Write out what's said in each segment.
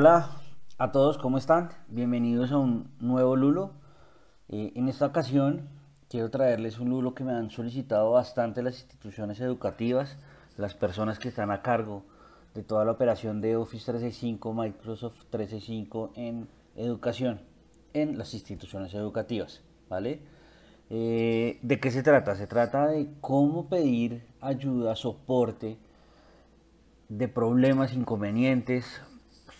Hola a todos, ¿cómo están? Bienvenidos a un nuevo Lulo. en esta ocasión quiero traerles un Lulo que me han solicitado bastante las instituciones educativas, las personas que están a cargo de toda la operación de Office 365, Microsoft 365 en educación, en las instituciones educativas, ¿vale? Eh, ¿De qué se trata? Se trata de cómo pedir ayuda, soporte de problemas, inconvenientes,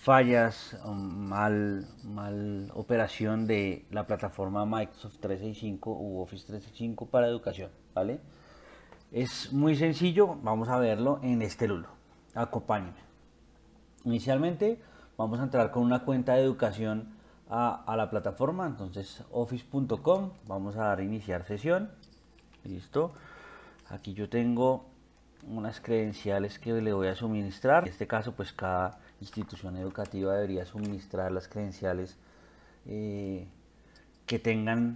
fallas, um, mal, mal operación de la plataforma Microsoft 365 u Office 365 para educación, ¿vale? Es muy sencillo, vamos a verlo en este lulo. Acompáñenme. Inicialmente vamos a entrar con una cuenta de educación a, a la plataforma, entonces office.com, vamos a dar iniciar sesión, listo. Aquí yo tengo unas credenciales que le voy a suministrar, en este caso pues cada institución educativa debería suministrar las credenciales eh, que tengan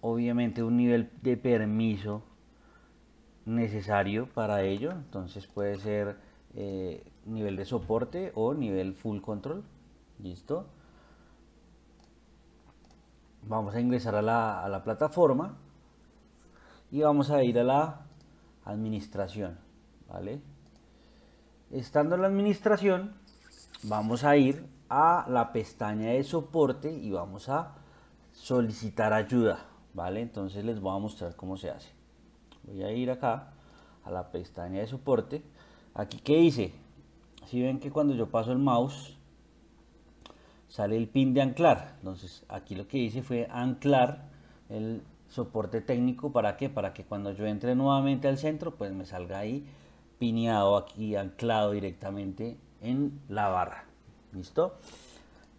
obviamente un nivel de permiso necesario para ello. Entonces puede ser eh, nivel de soporte o nivel full control. Listo. Vamos a ingresar a la, a la plataforma y vamos a ir a la administración. ¿Vale? Estando en la administración, vamos a ir a la pestaña de soporte y vamos a solicitar ayuda, ¿vale? Entonces les voy a mostrar cómo se hace. Voy a ir acá a la pestaña de soporte. Aquí que dice, si ven que cuando yo paso el mouse sale el pin de anclar. Entonces aquí lo que hice fue anclar el soporte técnico para qué? Para que cuando yo entre nuevamente al centro pues me salga ahí pineado aquí anclado directamente en la barra. ¿Listo?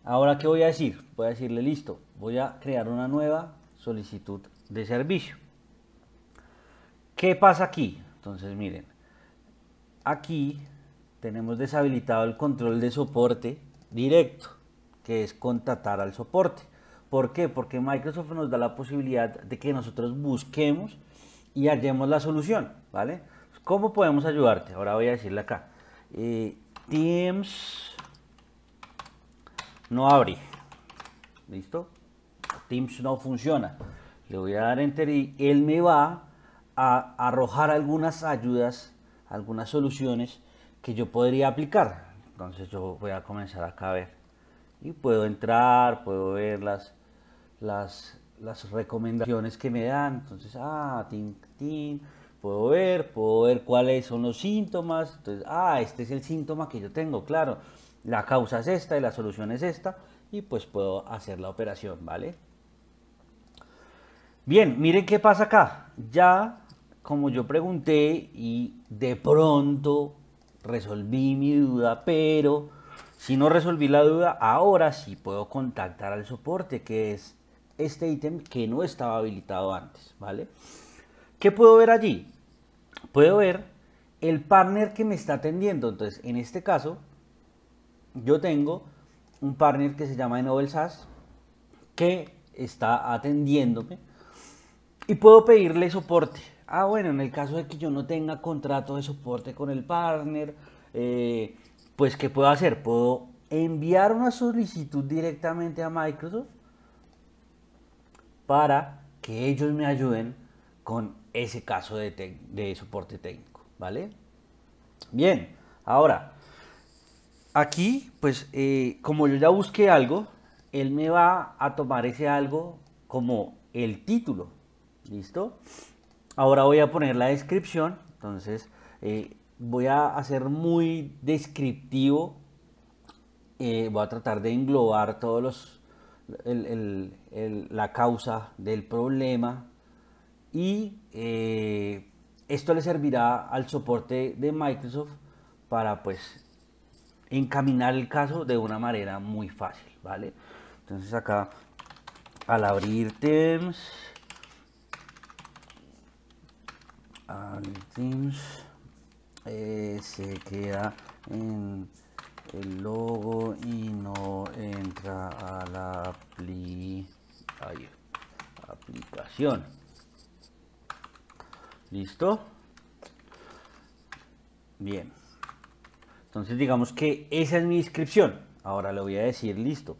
Ahora, ¿qué voy a decir? Voy a decirle, listo, voy a crear una nueva solicitud de servicio. ¿Qué pasa aquí? Entonces, miren, aquí tenemos deshabilitado el control de soporte directo, que es contratar al soporte. ¿Por qué? Porque Microsoft nos da la posibilidad de que nosotros busquemos y hallemos la solución, ¿vale? ¿Cómo podemos ayudarte? Ahora voy a decirle acá. Eh, teams no abre. ¿Listo? Teams no funciona. Le voy a dar enter y él me va a arrojar algunas ayudas, algunas soluciones que yo podría aplicar. Entonces yo voy a comenzar acá a ver. Y puedo entrar, puedo ver las, las, recomendaciones que me dan. Entonces, ah, tin, tin, puedo ver, puedo ver cuáles son los síntomas. Entonces, ah, este es el síntoma que yo tengo, claro la causa es esta y la solución es esta y pues puedo hacer la operación, ¿vale? Bien, miren qué pasa acá. Ya, como yo pregunté y de pronto resolví mi duda, pero si no resolví la duda, ahora sí puedo contactar al soporte, que es este ítem que no estaba habilitado antes, ¿vale? ¿Qué puedo ver allí? Puedo ver el partner que me está atendiendo. Entonces, en este caso, yo tengo un partner que se llama Enobel que está atendiéndome y puedo pedirle soporte. Ah, bueno, en el caso de que yo no tenga contrato de soporte con el partner, eh, pues ¿qué puedo hacer? Puedo enviar una solicitud directamente a Microsoft para que ellos me ayuden con ese caso de soporte técnico, ¿vale? Bien, ahora, aquí, pues eh, como yo ya busqué algo, él me va a tomar ese algo como el título. ¿Listo? Ahora voy a poner la descripción. Entonces eh, voy a hacer muy descriptivo. Eh, voy a tratar de englobar todos los la causa del problema y esto le servirá al soporte de Microsoft para pues encaminar el caso de una manera muy fácil, ¿vale? Entonces acá, al abrir Teams, abrir Teams, eh, se queda en el logo y no entra a la aplicación. ¿Listo? Bien. Entonces digamos que esa es mi inscripción. Ahora le voy a decir, listo.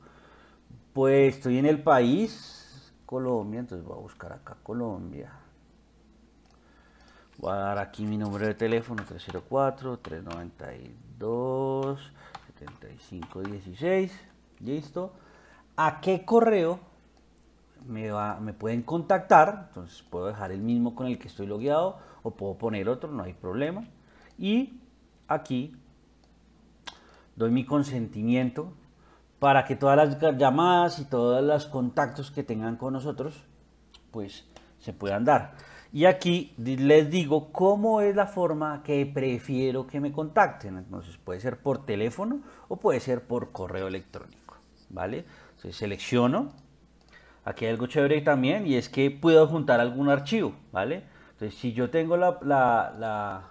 Pues estoy en el país Colombia, entonces voy a buscar acá Colombia. Voy a dar aquí mi número de teléfono 304 392 7516. Listo. ¿A qué correo me, va, me pueden contactar? Entonces puedo dejar el mismo con el que estoy logueado o puedo poner otro, no hay problema. Y aquí doy mi consentimiento para que todas las llamadas y todos los contactos que tengan con nosotros, pues se puedan dar. Y aquí les digo cómo es la forma que prefiero que me contacten. Entonces puede ser por teléfono o puede ser por correo electrónico, ¿vale? Entonces selecciono. Aquí hay algo chévere también y es que puedo juntar algún archivo, ¿vale? Entonces si yo tengo la, la,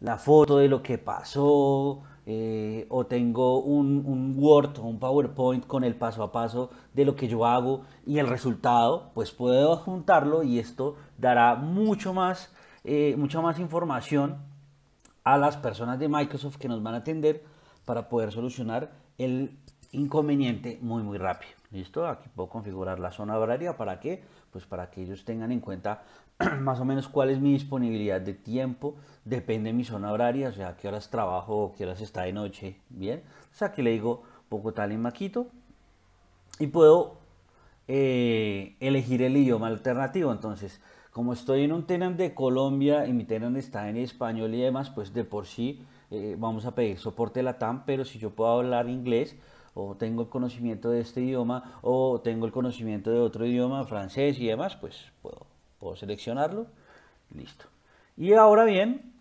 la foto de lo que pasó, eh, o tengo un, Word o un PowerPoint con el paso a paso de lo que yo hago y el resultado, pues puedo juntarlo y esto dará mucho más, eh, mucha más información a las personas de Microsoft que nos van a atender para poder solucionar el inconveniente muy muy rápido. ¿Listo? Aquí puedo configurar la zona horaria para que pues para que ellos tengan en cuenta más o menos cuál es mi disponibilidad de tiempo, depende de mi zona horaria, o sea, qué horas trabajo qué horas está de noche, ¿bien? O sea, que le digo poco tal en maquito y puedo eh, elegir el idioma alternativo, entonces, como estoy en un tenant de Colombia y mi tenant está en español y demás, pues de por sí eh, vamos a pedir soporte LATAM, pero si yo puedo hablar inglés, o tengo el conocimiento de este idioma, o tengo el conocimiento de otro idioma, francés y demás, pues puedo Puedo seleccionarlo. Listo. Y ahora bien,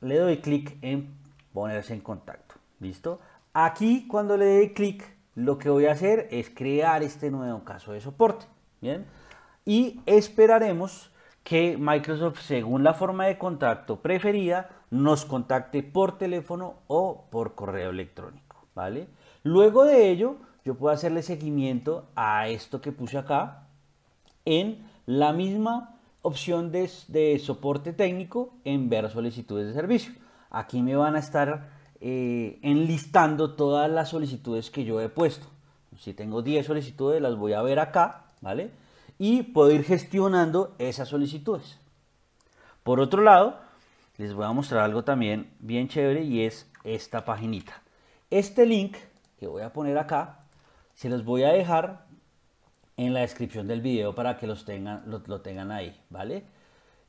le doy clic en ponerse en contacto. ¿Listo? Aquí cuando le dé clic, lo que voy a hacer es crear este nuevo caso de soporte. Bien. Y esperaremos que Microsoft, según la forma de contacto preferida, nos contacte por teléfono o por correo electrónico. ¿Vale? Luego de ello, yo puedo hacerle seguimiento a esto que puse acá en la misma opción de, soporte técnico, en ver solicitudes de servicio. Aquí me van a estar eh, enlistando todas las solicitudes que yo he puesto. Si tengo 10 solicitudes, las voy a ver acá, ¿vale? Y puedo ir gestionando esas solicitudes. Por otro lado, les voy a mostrar algo también bien chévere y es esta paginita. Este link que voy a poner acá, se los voy a dejar en la descripción del video para que los tengan, lo, tengan ahí, ¿vale?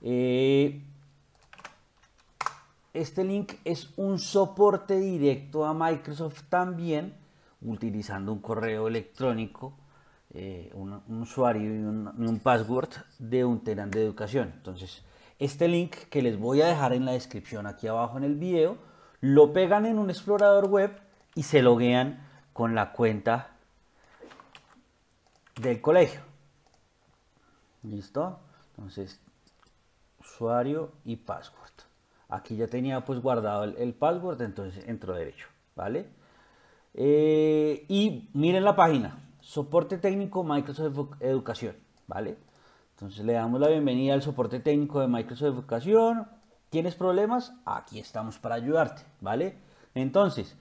Eh, este link es un soporte directo a Microsoft también, utilizando un correo electrónico, eh, un, usuario y un, password de un tenant de educación. Entonces, este link que les voy a dejar en la descripción aquí abajo en el video, lo pegan en un explorador web y se loguean con la cuenta del colegio. ¿Listo? Entonces, usuario y password. Aquí ya tenía pues guardado el, password, entonces entró derecho, ¿vale? Eh, y miren la página, soporte técnico Microsoft Educación, ¿vale? Entonces le damos la bienvenida al soporte técnico de Microsoft Educación. ¿Tienes problemas? Aquí estamos para ayudarte, ¿vale? Entonces,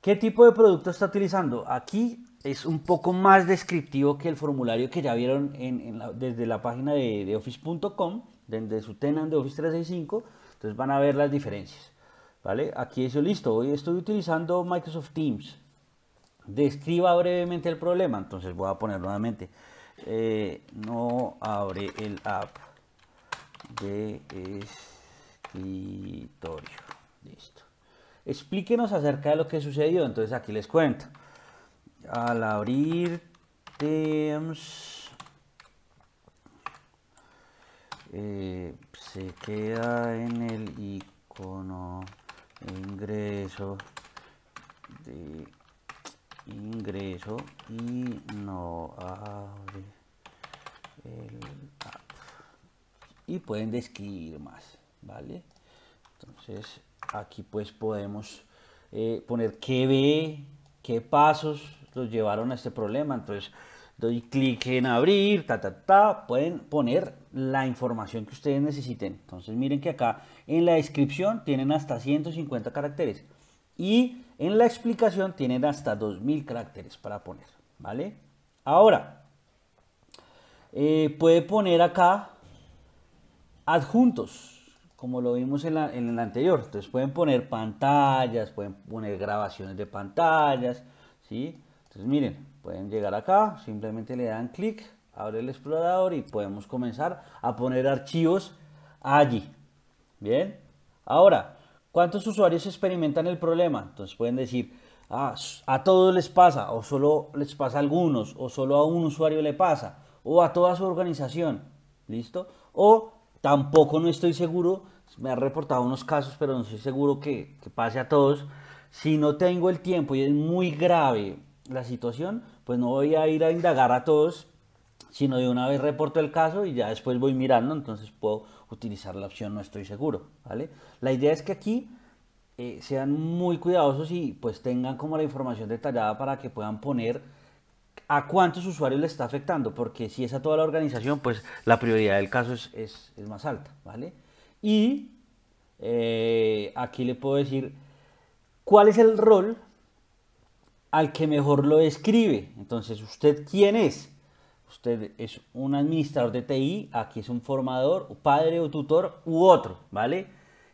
¿qué tipo de producto está utilizando? Aquí es un poco más descriptivo que el formulario que ya vieron desde la página de, office.com, desde su tenant de Office 365, entonces van a ver las diferencias. ¿Vale? Aquí eso listo, hoy estoy utilizando Microsoft Teams. Describa brevemente el problema, entonces voy a poner nuevamente. Eh, no abre el app de escritorio. Listo. Explíquenos acerca de lo que sucedió, entonces aquí les cuento al abrir Teams eh, se queda en el icono ingreso de ingreso y no abre el app y pueden describir más vale entonces aquí pues podemos eh, poner que ve qué pasos los llevaron a este problema. Entonces, doy clic en abrir, ta, ta, ta, pueden poner la información que ustedes necesiten. Entonces, miren que acá en la descripción tienen hasta 150 caracteres y en la explicación tienen hasta 2000 caracteres para poner, ¿vale? Ahora, eh, puede poner acá adjuntos como lo vimos en, la, el anterior. Entonces pueden poner pantallas, pueden poner grabaciones de pantallas, ¿sí? Entonces miren, pueden llegar acá, simplemente le dan clic, abre el explorador y podemos comenzar a poner archivos allí. Bien, ahora, ¿cuántos usuarios experimentan el problema? Entonces pueden decir, ah, a todos les pasa, o solo les pasa a algunos, o solo a un usuario le pasa, o a toda su organización, ¿listo? O Tampoco no estoy seguro, me han reportado unos casos, pero no estoy seguro que, pase a todos. Si no tengo el tiempo y es muy grave la situación, pues no voy a ir a indagar a todos, sino de una vez reporto el caso y ya después voy mirando, entonces puedo utilizar la opción no estoy seguro, ¿vale? La idea es que aquí eh, sean muy cuidadosos y pues tengan como la información detallada para que puedan poner ¿A cuántos usuarios le está afectando? Porque si es a toda la organización, pues la prioridad del caso es, más alta, ¿vale? Y eh, aquí le puedo decir cuál es el rol al que mejor lo describe. Entonces, ¿usted quién es? Usted es un administrador de TI, aquí es un formador, padre o tutor u otro, ¿vale?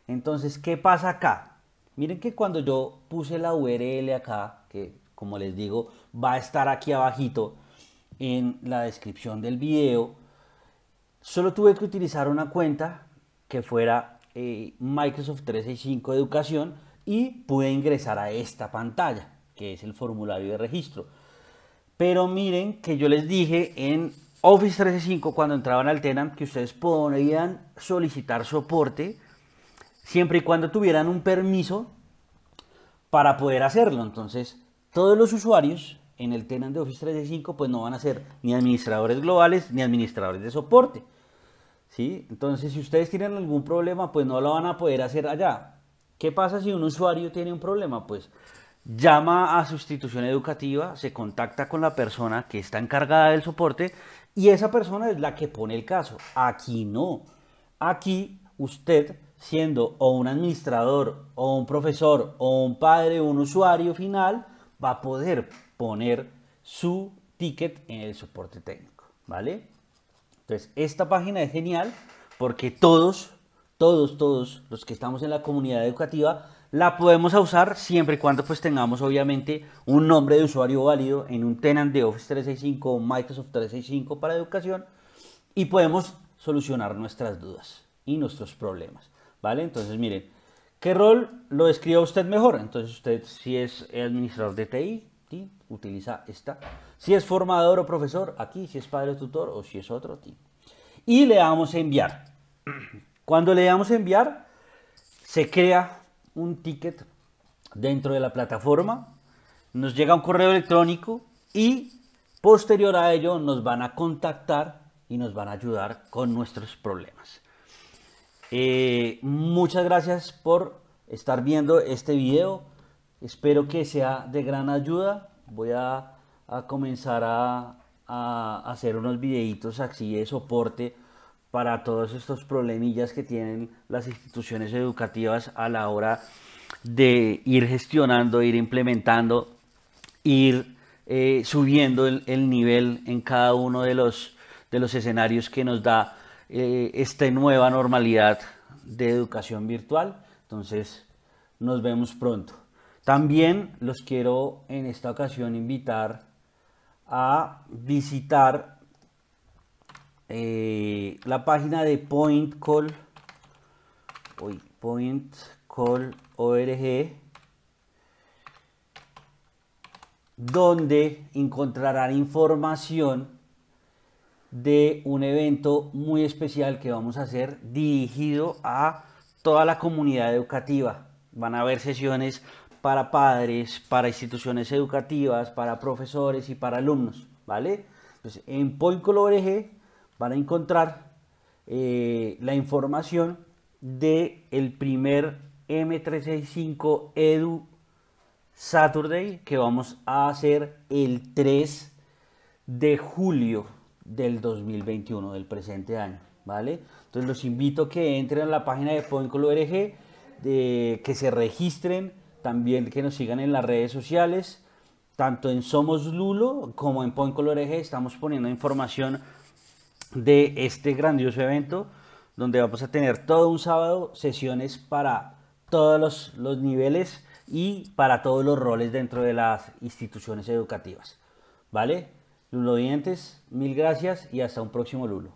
Entonces, ¿qué pasa acá? Miren que cuando yo puse la URL acá, que como les digo, va a estar aquí abajito en la descripción del video. Solo tuve que utilizar una cuenta que fuera eh, Microsoft 365 Educación y pude ingresar a esta pantalla, que es el formulario de registro. Pero miren que yo les dije en Office 365 cuando entraban al Tenant que ustedes podían solicitar soporte siempre y cuando tuvieran un permiso para poder hacerlo. Entonces, todos los usuarios en el tenant de Office 365, pues no van a ser ni administradores globales ni administradores de soporte. ¿sí? Entonces, si ustedes tienen algún problema, pues no lo van a poder hacer allá. ¿Qué pasa si un usuario tiene un problema? Pues llama a sustitución educativa, se contacta con la persona que está encargada del soporte y esa persona es la que pone el caso. Aquí no. Aquí usted, siendo o un administrador o un profesor o un padre o un usuario final, va a poder poner su ticket en el soporte técnico, ¿vale? Entonces, esta página es genial porque todos, todos, todos los que estamos en la comunidad educativa la podemos usar siempre y cuando pues tengamos obviamente un nombre de usuario válido en un tenant de Office 365 o Microsoft 365 para educación y podemos solucionar nuestras dudas y nuestros problemas, ¿vale? Entonces, miren, ¿qué rol lo describa usted mejor? Entonces, usted si es administrador de TI, utiliza esta. Si es formador o profesor, aquí. Si es padre o tutor o si es otro, tipo Y le damos a enviar. Cuando le damos a enviar, se crea un ticket dentro de la plataforma. Nos llega un correo electrónico y posterior a ello nos van a contactar y nos van a ayudar con nuestros problemas. Eh, muchas gracias por estar viendo este video. Espero que sea de gran ayuda voy a, comenzar a, hacer unos videitos así de soporte para todos estos problemillas que tienen las instituciones educativas a la hora de ir gestionando, ir implementando, ir eh, subiendo el, nivel en cada uno de los, de los escenarios que nos da eh, esta nueva normalidad de educación virtual. Entonces, nos vemos pronto. También los quiero en esta ocasión invitar a visitar eh, la página de Point Call, Point donde encontrarán información de un evento muy especial que vamos a hacer dirigido a toda la comunidad educativa. Van a haber sesiones para padres, para instituciones educativas, para profesores y para alumnos, ¿vale? Entonces, en van a encontrar eh, la información del el primer M365 Edu Saturday que vamos a hacer el 3 de julio del 2021, del presente año, ¿vale? Entonces los invito a que entren a la página de de que se registren, también que nos sigan en las redes sociales, tanto en Somos Lulo como en Point Color Eje. Estamos poniendo información de este grandioso evento donde vamos a tener todo un sábado sesiones para todos los, los niveles y para todos los roles dentro de las instituciones educativas. ¿Vale? Lulo Dientes, mil gracias y hasta un próximo Lulo.